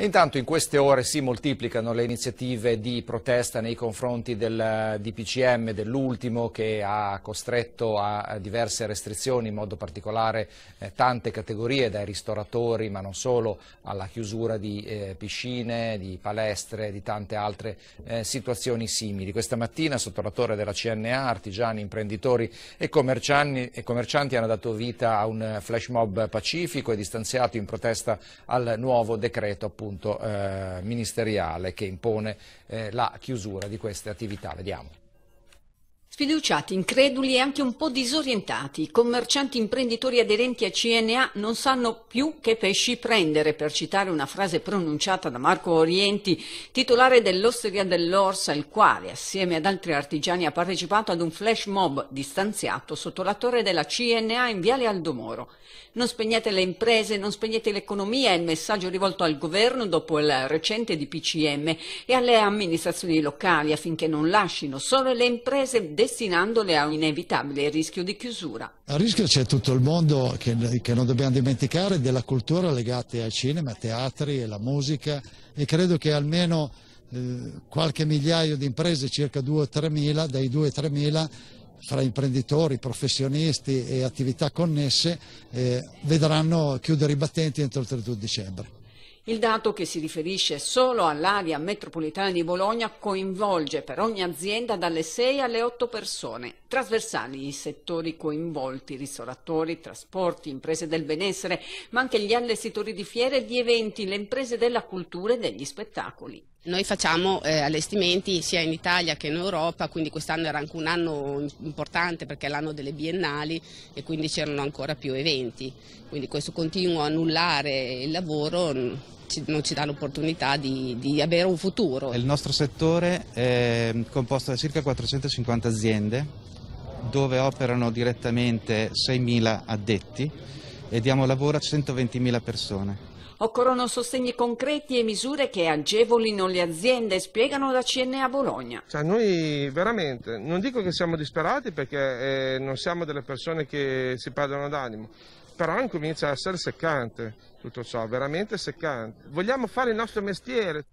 Intanto in queste ore si moltiplicano le iniziative di protesta nei confronti del eh, DPCM, dell'ultimo che ha costretto a diverse restrizioni, in modo particolare eh, tante categorie, dai ristoratori ma non solo, alla chiusura di eh, piscine, di palestre, di tante altre eh, situazioni simili. Questa mattina sotto la torre della CNA artigiani, imprenditori e commercianti, e commercianti hanno dato vita a un eh, flash mob pacifico e distanziato in protesta al nuovo decreto appunto appunto, eh, ministeriale che impone eh, la chiusura di queste attività. Vediamo. Sfiduciati, increduli e anche un po' disorientati, i commercianti imprenditori aderenti a CNA non sanno più che pesci prendere, per citare una frase pronunciata da Marco Orienti, titolare dell'Osteria dell'Orsa, il quale assieme ad altri artigiani ha partecipato ad un flash mob distanziato sotto la torre della CNA in Viale Aldomoro. Non spegnete le imprese, non spegnete l'economia, è il messaggio rivolto al governo dopo il recente DPCM e alle amministrazioni locali affinché non lasciano solo le imprese destinandole a un inevitabile rischio di chiusura. A rischio c'è tutto il mondo che, che non dobbiamo dimenticare della cultura legata al cinema, ai teatri e alla musica e credo che almeno eh, qualche migliaio di imprese, circa 2-3 mila, dai 2-3 mila fra imprenditori, professionisti e attività connesse eh, vedranno chiudere i battenti entro il 31 dicembre. Il dato che si riferisce solo all'area metropolitana di Bologna coinvolge per ogni azienda dalle 6 alle 8 persone, trasversali i settori coinvolti, ristoratori, trasporti, imprese del benessere, ma anche gli allestitori di fiere e di eventi, le imprese della cultura e degli spettacoli. Noi facciamo eh, allestimenti sia in Italia che in Europa, quindi quest'anno era anche un anno importante perché è l'anno delle biennali e quindi c'erano ancora più eventi. Quindi questo continuo annullare il lavoro mm, ci, non ci dà l'opportunità di, di, avere un futuro. Il nostro settore è composto da circa 450 aziende dove operano direttamente 6.000 addetti e diamo lavoro a 120.000 persone. Occorrono sostegni concreti e misure che agevolino le aziende, spiegano la CNA Bologna. Cioè noi veramente, non dico che siamo disperati perché eh, non siamo delle persone che si perdono d'animo, però incomincia inizia a essere seccante tutto ciò, veramente seccante. Vogliamo fare il nostro mestiere.